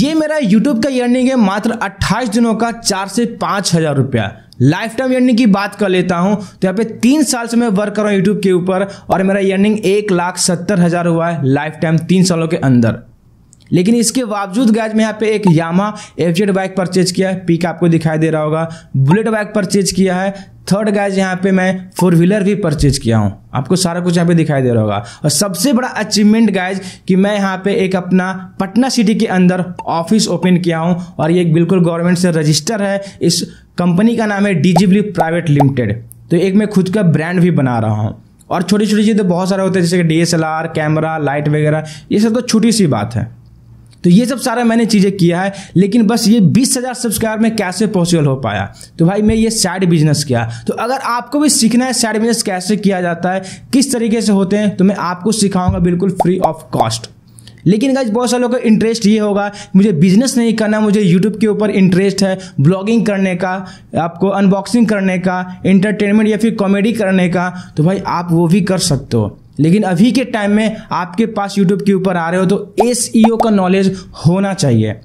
ये मेरा यूट्यूब का अर्निंग है मात्र 28 दिनों का चार से पांच हजार रुपया लाइफ टाइम अर्निंग की बात कर लेता हूं तो यहाँ पे तीन साल से मैं वर्क कर रहा हूँ यूट्यूब के ऊपर और मेरा अर्निंग एक लाख सत्तर हजार हुआ है लाइफ टाइम तीन सालों के अंदर लेकिन इसके बावजूद गैज में यहाँ पे एक यामा एफ बाइक परचेज किया है पीक आपको दिखाई दे रहा होगा बुलेट बाइक परचेज किया है थर्ड गैज यहाँ पे मैं फोर व्हीलर भी परचेज किया हूँ आपको सारा कुछ यहाँ पे दिखाई दे रहा होगा और सबसे बड़ा अचीवमेंट गैज कि मैं यहाँ पे एक अपना पटना सिटी के अंदर ऑफिस ओपन किया हूँ और ये बिल्कुल गवर्नमेंट से रजिस्टर है इस कंपनी का नाम है डी प्राइवेट लिमिटेड तो एक मैं खुद का ब्रांड भी बना रहा हूँ और छोटी छोटी चीज़ें तो बहुत सारे होते हैं जैसे कि डी कैमरा लाइट वगैरह ये सब तो छोटी सी बात है तो ये सब सारा मैंने चीज़ें किया है लेकिन बस ये बीस हज़ार सब्सक्राइबर में कैसे पॉसिबल हो पाया तो भाई मैं ये साइड बिजनेस किया तो अगर आपको भी सीखना है साइड बिजनेस कैसे किया जाता है किस तरीके से होते हैं तो मैं आपको सिखाऊंगा बिल्कुल फ्री ऑफ कॉस्ट लेकिन गाइज बहुत सारे लोगों का इंटरेस्ट ये होगा मुझे बिजनेस नहीं करना मुझे यूट्यूब के ऊपर इंटरेस्ट है ब्लॉगिंग करने का आपको अनबॉक्सिंग करने का इंटरटेनमेंट या फिर कॉमेडी करने का तो भाई आप वो भी कर सकते हो लेकिन अभी के टाइम में आपके पास यूट्यूब के ऊपर आ रहे हो तो एस e का नॉलेज होना चाहिए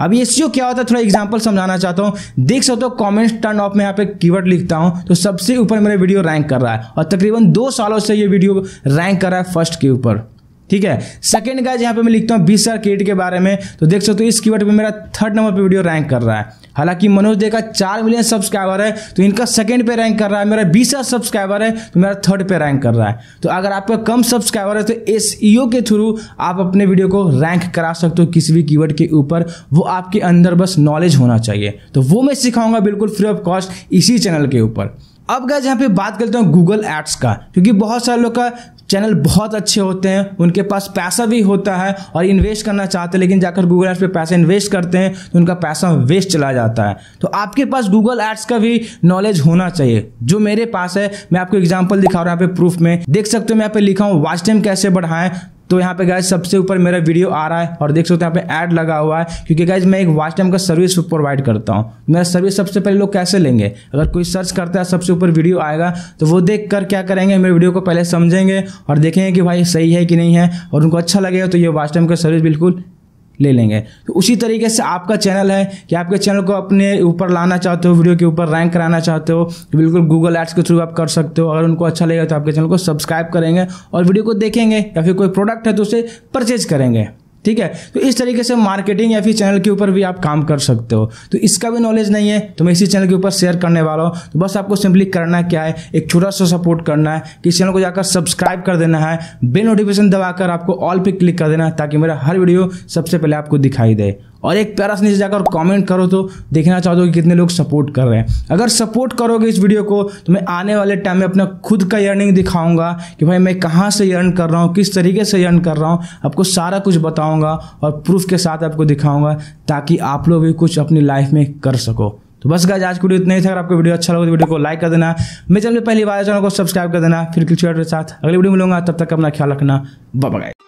अब एस e क्या होता है थोड़ा एग्जाम्पल समझाना चाहता हूँ देख सकते हो कमेंट्स टर्न ऑफ में यहाँ पे कीवर्ड लिखता हूँ तो सबसे ऊपर मेरा वीडियो रैंक कर रहा है और तकरीबन दो सालों से ये वीडियो रैंक कर रहा है फर्स्ट के ऊपर ठीक है सेकेंड गाइज यहाँ पे मैं लिखता हूँ बीस हजार के बारे में तो देख सकते हो इस कीवर्ड पे मेरा थर्ड नंबर पे वीडियो रैंक कर रहा है हालांकि मनोज दे का चार मिलियन सब्सक्राइबर है तो इनका सेकंड पे रैंक कर रहा है मेरा बीस हज़ार सब्सक्राइबर है तो मेरा थर्ड पे रैंक कर रहा है तो अगर आपका कम सब्सक्राइबर है तो एस e के थ्रू आप अपने वीडियो को रैंक करा सकते हो किसी भी कीवर्ड के ऊपर वो आपके अंदर बस नॉलेज होना चाहिए तो वो मैं सिखाऊंगा बिल्कुल फ्री ऑफ कॉस्ट इसी चैनल के ऊपर अब गए यहाँ पे बात करते हैं गूगल एड्स का क्योंकि बहुत सारे लोग का चैनल बहुत अच्छे होते हैं उनके पास पैसा भी होता है और इन्वेस्ट करना चाहते हैं लेकिन जाकर गूगल एड्स पे पैसा इन्वेस्ट करते हैं तो उनका पैसा वेस्ट चला जाता है तो आपके पास गूगल एड्स का भी नॉलेज होना चाहिए जो मेरे पास है मैं आपको एग्जाम्पल दिखा रहा हूँ यहाँ पे प्रूफ में देख सकते हो मैं यहाँ पे लिखा हूँ वाच टाइम कैसे बढ़ाएं तो यहाँ पे गाइज सबसे ऊपर मेरा वीडियो आ रहा है और देख सकते हो यहाँ पे ऐड लगा हुआ है क्योंकि गाइज मैं एक वाच टाइम का सर्विस प्रोवाइड करता हूँ मेरा सर्विस सबसे पहले लोग कैसे लेंगे अगर कोई सर्च करता है सबसे ऊपर वीडियो आएगा तो वो देख कर क्या करेंगे मेरे वीडियो को पहले समझेंगे और देखेंगे कि भाई सही है कि नहीं है और उनको अच्छा लगेगा तो ये वाच टाइम का सर्विस बिल्कुल ले लेंगे तो उसी तरीके से आपका चैनल है कि आपके चैनल को अपने ऊपर लाना चाहते हो वीडियो के ऊपर रैंक कराना चाहते हो तो बिल्कुल गूगल एड्स के थ्रू आप कर सकते हो अगर उनको अच्छा लगेगा तो आपके चैनल को सब्सक्राइब करेंगे और वीडियो को देखेंगे या फिर कोई प्रोडक्ट है तो उसे परचेज करेंगे ठीक है तो इस तरीके से मार्केटिंग या फिर चैनल के ऊपर भी आप काम कर सकते हो तो इसका भी नॉलेज नहीं है तो मैं इसी चैनल के ऊपर शेयर करने वाला हूँ तो बस आपको सिंपली करना क्या है एक छोटा सा सपोर्ट करना है कि चैनल को जाकर सब्सक्राइब कर देना है बिल नोटिफिकेशन दबाकर आपको ऑल पे क्लिक कर देना है ताकि मेरा हर वीडियो सबसे पहले आपको दिखाई दे और एक प्यारा से नीचे जाकर कमेंट करो तो देखना चाहते हो कि कितने लोग सपोर्ट कर रहे हैं अगर सपोर्ट करोगे इस वीडियो को तो मैं आने वाले टाइम में अपना खुद का यर्निंग दिखाऊंगा कि भाई मैं कहाँ से अर्न कर रहा हूँ किस तरीके से यर्न कर रहा हूँ आपको सारा कुछ बताऊँगा और प्रूफ के साथ आपको दिखाऊँगा ताकि आप लोग भी कुछ अपनी लाइफ में कर सको तो बस गाज आज की वीडियो इतना ही था अगर आपको वीडियो अच्छा लगा तो वीडियो को लाइक कर देना मेरे चैनल पहली बार तो चैनल को सब्सक्राइब कर देना फिर के साथ अगली वीडियो मिलूंगा तब तक अपना ख्याल रखना बाय